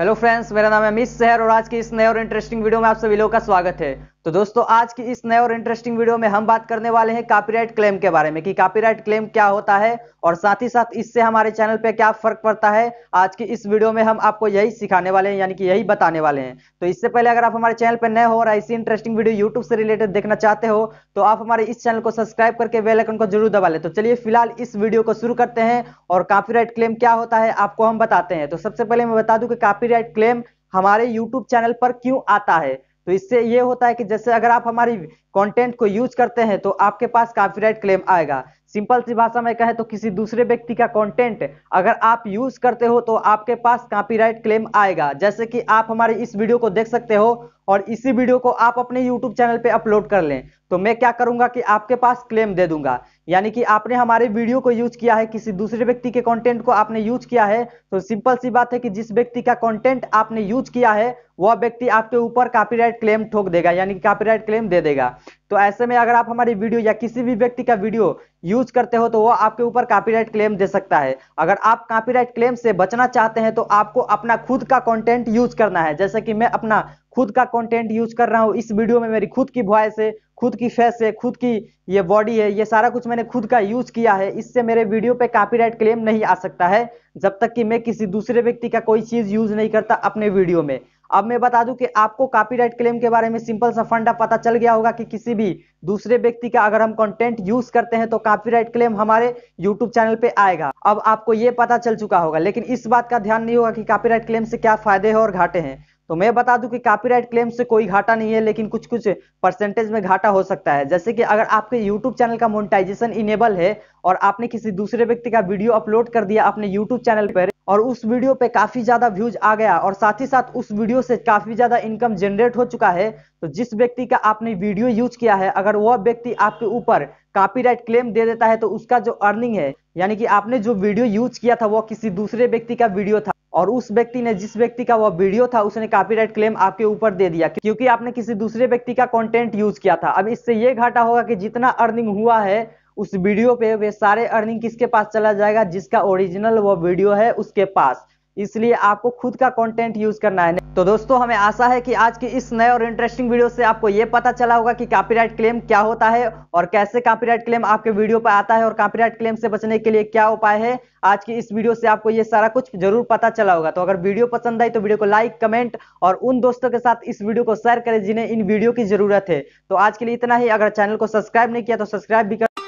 hello friends मेरा नाम है मिस सहर और आज की इस नए और इंटरेस्टिंग वीडियो में आप सभी लोगों का स्वागत है तो दोस्तों आज की इस नए और इंटरेस्टिंग वीडियो में हम बात करने वाले हैं कॉपीराइट क्लेम के बारे में कि कॉपीराइट क्लेम क्या होता है और साथ ही साथ इससे हमारे चैनल पे क्या फर्क पड़ता है आज की इस वीडियो में हम आपको यही सिखाने वाले हैं यानी कि यही बताने वाले हैं तो इससे पहले अगर आप हमारे चैनल पर नए हो और ऐसी इंटरेस्टिंग वीडियो यूट्यूब से रिलेटेड देखना चाहते हो तो आप हमारे इस चैनल को सब्सक्राइब करके बेलाइकन को जरूर दबा ले तो चलिए फिलहाल इस वीडियो को शुरू करते हैं और कॉपीराइट क्लेम क्या होता है आपको हम बताते हैं तो सबसे पहले मैं बता दूं कि कॉपीराइट क्लेम हमारे यूट्यूब चैनल पर क्यों आता है तो इससे ये होता है कि जैसे अगर आप हमारी कंटेंट को यूज करते हैं तो आपके पास कॉपीराइट क्लेम आएगा सिंपल सी भाषा में कहें तो किसी दूसरे व्यक्ति का कंटेंट अगर आप यूज करते हो तो आपके पास कॉपीराइट क्लेम आएगा जैसे कि आप हमारे इस वीडियो को देख सकते हो और इसी वीडियो को आप अपने यूट्यूब चैनल पे अपलोड कर लें तो मैं क्या करूंगा कि आपके पास क्लेम दे दूंगा यानी कि आपने हमारे वीडियो को यूज किया है किसी दूसरे व्यक्ति के कॉन्टेंट को आपने यूज किया है तो सिंपल सी बात है कि जिस व्यक्ति का कॉन्टेंट आपने यूज किया है वह व्यक्ति आपके ऊपर कॉपी क्लेम ठोक देगा यानी कि कॉपी क्लेम दे देगा तो ऐसे में अगर आप हमारी वीडियो या किसी भी व्यक्ति का वीडियो यूज करते हो तो वो आपके ऊपर कॉपीराइट क्लेम दे सकता है अगर आप कॉपीराइट क्लेम से बचना चाहते हैं तो आपको अपना खुद का कंटेंट यूज करना है जैसे कि मैं अपना खुद का कंटेंट यूज कर रहा हूँ इस वीडियो में मेरी खुद की वॉयस है खुद की फेस है खुद की ये बॉडी है ये सारा कुछ मैंने खुद का यूज किया है इससे मेरे वीडियो पे कॉपीराइट क्लेम नहीं आ सकता है जब तक कि मैं किसी दूसरे व्यक्ति का कोई चीज यूज नहीं करता अपने वीडियो में अब मैं बता दूं कि आपको कॉपीराइट क्लेम के बारे में सिंपल सा फंडा पता चल गया होगा कि किसी भी दूसरे व्यक्ति का अगर हम कंटेंट यूज करते हैं तो कॉपीराइट क्लेम हमारे यूट्यूब चैनल पे आएगा अब आपको ये पता चल चुका होगा लेकिन इस बात का ध्यान नहीं होगा कि कॉपीराइट क्लेम से क्या फायदे हैं और घाटे हैं तो मैं बता दूं कि कॉपीराइट क्लेम से कोई घाटा नहीं है लेकिन कुछ कुछ परसेंटेज में घाटा हो सकता है जैसे कि अगर आपके यूट्यूब चैनल का मोनिटाइजेशन इनेबल है और आपने किसी दूसरे व्यक्ति का वीडियो अपलोड कर दिया अपने यूट्यूब चैनल पर और उस वीडियो पे काफ़ी ज़्यादा व्यूज आ गया और साथ ही साथ उस वीडियो से काफ़ी ज़्यादा इनकम जनरेट हो चुका है तो जिस व्यक्ति का आपने वीडियो यूज किया है अगर वह व्यक्ति आपके ऊपर कॉपीराइट क्लेम दे देता है तो उसका जो अर्निंग है यानी कि आपने जो वीडियो यूज किया था वह किसी दूसरे व्यक्ति का वीडियो था और उस व्यक्ति ने जिस व्यक्ति का वह वीडियो था उसने कॉपीराइट क्लेम आपके ऊपर दे दिया क्योंकि आपने किसी दूसरे व्यक्ति का कंटेंट यूज किया था अब इससे ये घाटा होगा कि जितना अर्निंग हुआ है उस वीडियो पे वे सारे अर्निंग किसके पास चला जाएगा जिसका ओरिजिनल वो वीडियो है उसके पास इसलिए आपको खुद का कंटेंट यूज करना है तो दोस्तों हमें आशा है कि आज की इस नए और इंटरेस्टिंग वीडियो से आपको यह पता चला होगा कि कॉपीराइट क्लेम क्या होता है और कैसे कॉपीराइट क्लेम आपके वीडियो पर आता है और कॉपीराइट क्लेम से बचने के लिए क्या उपाय है आज की इस वीडियो से आपको यह सारा कुछ जरूर पता चला होगा तो अगर वीडियो पसंद आई तो वीडियो को लाइक कमेंट और उन दोस्तों के साथ इस वीडियो को शेयर करें जिन्हें इन वीडियो की जरूरत है तो आज के लिए इतना ही अगर चैनल को सब्सक्राइब नहीं किया तो सब्सक्राइब भी कर